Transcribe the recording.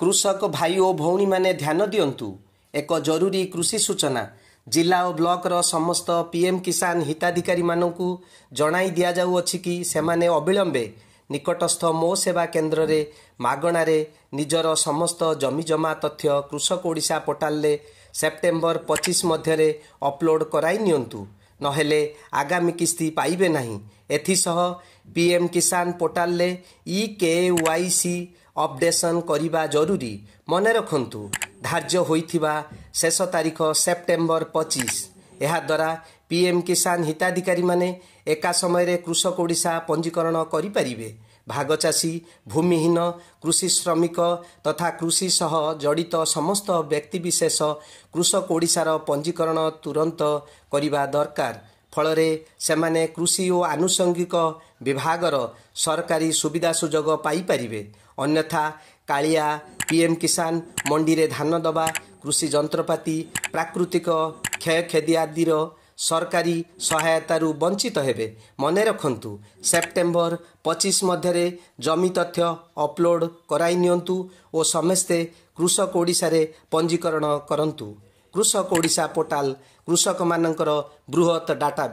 କୃଷକ ଭାଇ ଓ ଭଉଣୀମାନେ ଧ୍ୟାନ ଦିଅନ୍ତୁ ଏକ ଜରୁରୀ କୃଷି ସୂଚନା ଜିଲ୍ଲା ଓ ବ୍ଲକର ସମସ୍ତ ପିଏମ୍ କିଷାନ ହିତାଧିକାରୀମାନଙ୍କୁ ଜଣାଇ ଦିଆଯାଉଅଛି କି ସେମାନେ ଅବିଳମ୍ବେ ନିକଟସ୍ଥ ମୋ ସେବା କେନ୍ଦ୍ରରେ ମାଗଣାରେ ନିଜର ସମସ୍ତ ଜମିଜମା ତଥ୍ୟ କୃଷକ ଓଡ଼ିଶା ପୋର୍ଟାଲରେ ସେପ୍ଟେମ୍ବର ପଚିଶ ମଧ୍ୟରେ ଅପଲୋଡ଼ କରାଇ ନିଅନ୍ତୁ ନହେଲେ ଆଗାମୀ କିସ୍ତି ପାଇବେ ନାହିଁ ଏଥିସହ ପି ଏମ୍ କିଷାନ ପୋର୍ଟାଲରେ E K Y C updation କରିବା ଜରୁରୀ ମନେ ରଖନ୍ତୁ ଧାର୍ଯ୍ୟ ହୋଇଥିବା ଶେଷ ତାରିଖ ସେପ୍ଟେମ୍ବର ପଚିଶ ଏହାଦ୍ୱାରା ପିଏମ୍ କିଷାନ ହିତାଧିକାରୀମାନେ ଏକା ସମୟରେ କୃଷକ ଓଡ଼ିଶା ପଞ୍ଜୀକରଣ କରିପାରିବେ ଭାଗଚାଷୀ ଭୂମିହୀନ କୃଷି ଶ୍ରମିକ ତଥା କୃଷି ସହ ଜଡ଼ିତ ସମସ୍ତ ବ୍ୟକ୍ତିବିଶେଷ କୃଷକ ଓଡ଼ିଶାର ପଞ୍ଜୀକରଣ ତୁରନ୍ତ କରିବା ଦରକାର ଫଳରେ ସେମାନେ କୃଷି ଓ ଆନୁଷଙ୍ଗିକ ବିଭାଗର ସରକାରୀ ସୁବିଧା ସୁଯୋଗ ପାଇପାରିବେ ଅନ୍ୟଥା କାଳିଆ ପିଏମ୍ କିଷାନ ମଣ୍ଡିରେ ଧାନ ଦେବା କୃଷି ଯନ୍ତ୍ରପାତି ପ୍ରାକୃତିକ କ୍ଷୟକ୍ଷତି ଆଦିର ସରକାରୀ ସହାୟତାରୁ ବଞ୍ଚିତ ହେବେ ମନେ ରଖନ୍ତୁ ସେପ୍ଟେମ୍ବର ପଚିଶ ମଧ୍ୟରେ ଜମି ତଥ୍ୟ ଅପଲୋଡ଼ କରାଇ ନିଅନ୍ତୁ ଓ ସମସ୍ତେ କୃଷକ ଓଡ଼ିଶାରେ ପଞ୍ଜୀକରଣ କରନ୍ତୁ କୃଷକ ଓଡ଼ିଶା ପୋର୍ଟାଲ କୃଷକମାନଙ୍କର ବୃହତ ଡାଟା